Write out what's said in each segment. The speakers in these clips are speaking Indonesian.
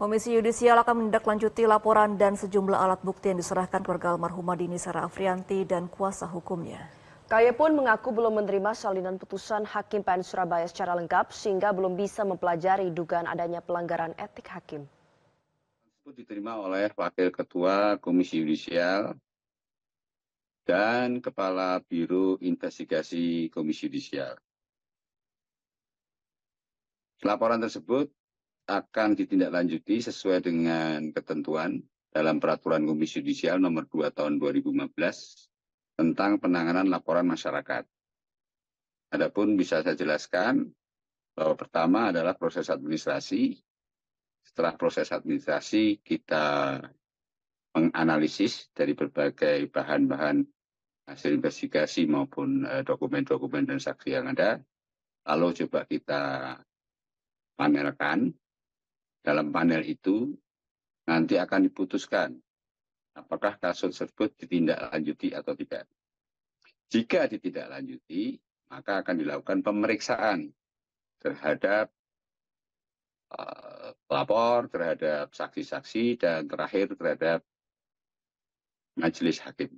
Komisi Yudisial akan menindaklanjuti laporan dan sejumlah alat bukti yang diserahkan keluarga almarhumah Dini Sarah Afrianti dan kuasa hukumnya. Kaya pun mengaku belum menerima salinan putusan Hakim PN Surabaya secara lengkap sehingga belum bisa mempelajari dugaan adanya pelanggaran etik hakim. Diterima oleh Wakil Ketua Komisi Yudisial dan Kepala Biro Investigasi Komisi Yudisial. Laporan tersebut akan ditindaklanjuti sesuai dengan ketentuan dalam Peraturan Komisi Judisial Nomor 2 Tahun 2015 tentang penanganan laporan masyarakat. Adapun bisa saya jelaskan bahwa pertama adalah proses administrasi. Setelah proses administrasi kita menganalisis dari berbagai bahan-bahan hasil investigasi maupun eh, dokumen-dokumen dan saksi yang ada. Lalu coba kita pamerkan dalam panel itu nanti akan diputuskan apakah kasus tersebut ditindaklanjuti atau tidak. Jika ditindaklanjuti, maka akan dilakukan pemeriksaan terhadap uh, pelapor, terhadap saksi-saksi, dan terakhir terhadap majelis hakim.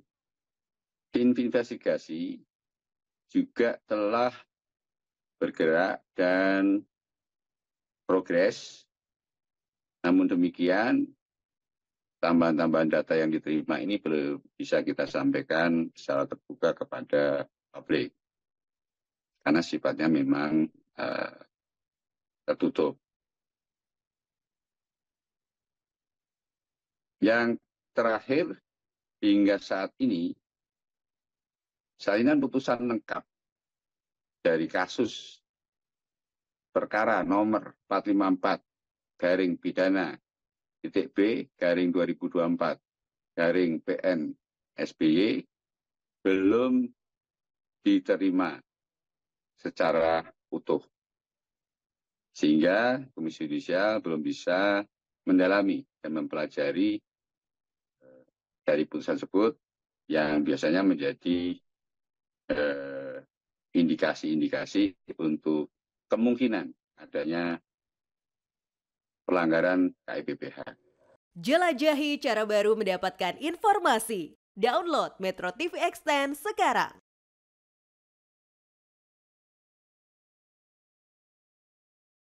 Tim investigasi juga telah bergerak dan progres namun demikian, tambahan-tambahan data yang diterima ini belum bisa kita sampaikan secara terbuka kepada publik karena sifatnya memang uh, tertutup. Yang terakhir hingga saat ini salinan putusan lengkap dari kasus perkara nomor 454 garing pidana titik B garing 2024 garing PN SBY belum diterima secara utuh. Sehingga Komisi Yudisial belum bisa mendalami dan mempelajari eh, dari putusan tersebut yang biasanya menjadi eh, indikasi-indikasi indikasi -indikasi untuk kemungkinan adanya pelanggaran KIPPH. Jelajahi cara baru mendapatkan informasi. Download Metro TV Extend sekarang.